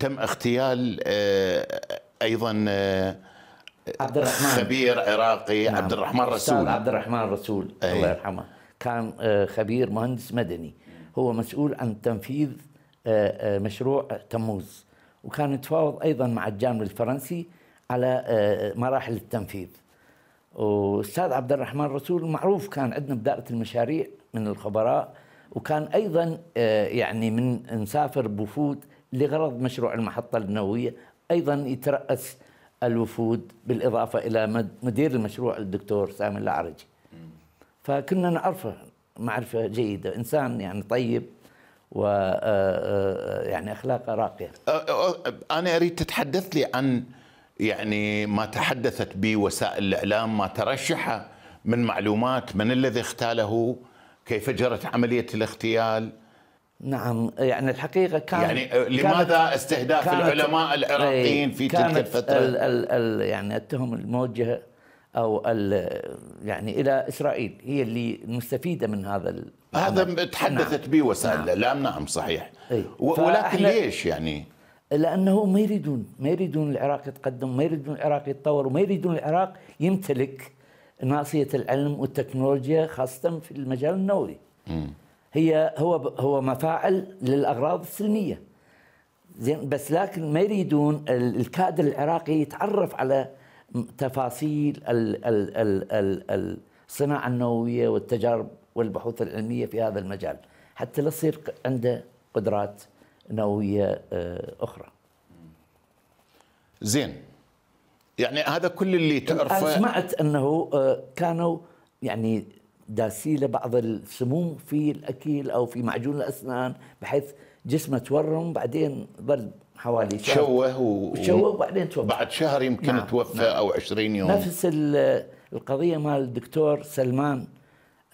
تم اغتيال آه، ايضا آه، عبد الرحمن خبير عراقي نعم. عبد الرحمن رسول عبد الرحمن رسول أي. الله يرحمه كان آه، خبير مهندس مدني هو مسؤول عن تنفيذ مشروع تموز وكان يتفاوض ايضا مع الجانب الفرنسي على مراحل التنفيذ والاستاذ عبد الرحمن رسول معروف كان عندنا بدائره المشاريع من الخبراء وكان ايضا يعني من نسافر بوفود لغرض مشروع المحطة النووية أيضا يترأس الوفود بالإضافة إلى مدير المشروع الدكتور سامي العرجي فكنا نعرفه معرفة جيدة إنسان يعني طيب و آه، آه، يعني أخلاقه راقية أنا أريد تتحدث لي عن يعني ما تحدثت به وسائل الإعلام ما ترشحه من معلومات من الذي اغتاله كيف جرت عملية الاغتيال نعم يعني الحقيقة كان يعني آه، لماذا استهداف العلماء العراقيين إيه، في تلك الفترة؟ الـ الـ الـ يعني التهم الموجهة أو يعني إلى إسرائيل هي اللي مستفيدة من هذا هذا تحدثت نعم. به وسائل نعم. الإعلام نعم صحيح ايه. ولكن ليش يعني؟ لأنه ما يريدون ما يريدون العراق يتقدم ما يريدون العراق يتطور وما يريدون العراق يمتلك ناصية العلم والتكنولوجيا خاصة في المجال النووي هي هو هو مفاعل للاغراض السلميه زين بس لكن ما يريدون الكادر العراقي يتعرف على تفاصيل الصناعه النوويه والتجارب والبحوث العلميه في هذا المجال حتى لا تصير عنده قدرات نوويه آه، اخرى. زين يعني هذا كل اللي تعرفه سمعت انه آه، كانوا يعني داسي له بعض السموم في الاكل او في معجون الاسنان بحيث جسمه تورم بعدين ظل حوالي شهر تشوه و... تشوه وبعدين توفى بعد شهر يمكن نعم. توفى نعم. او 20 يوم نفس القضيه مال الدكتور سلمان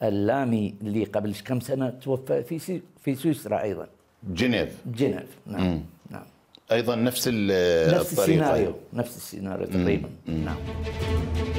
اللامي اللي قبل كم سنه توفى في سي... في سويسرا ايضا جنيف جنيف نعم مم. نعم ايضا نفس الطريقه نفس السيناريو نفس السيناريو تقريبا مم. نعم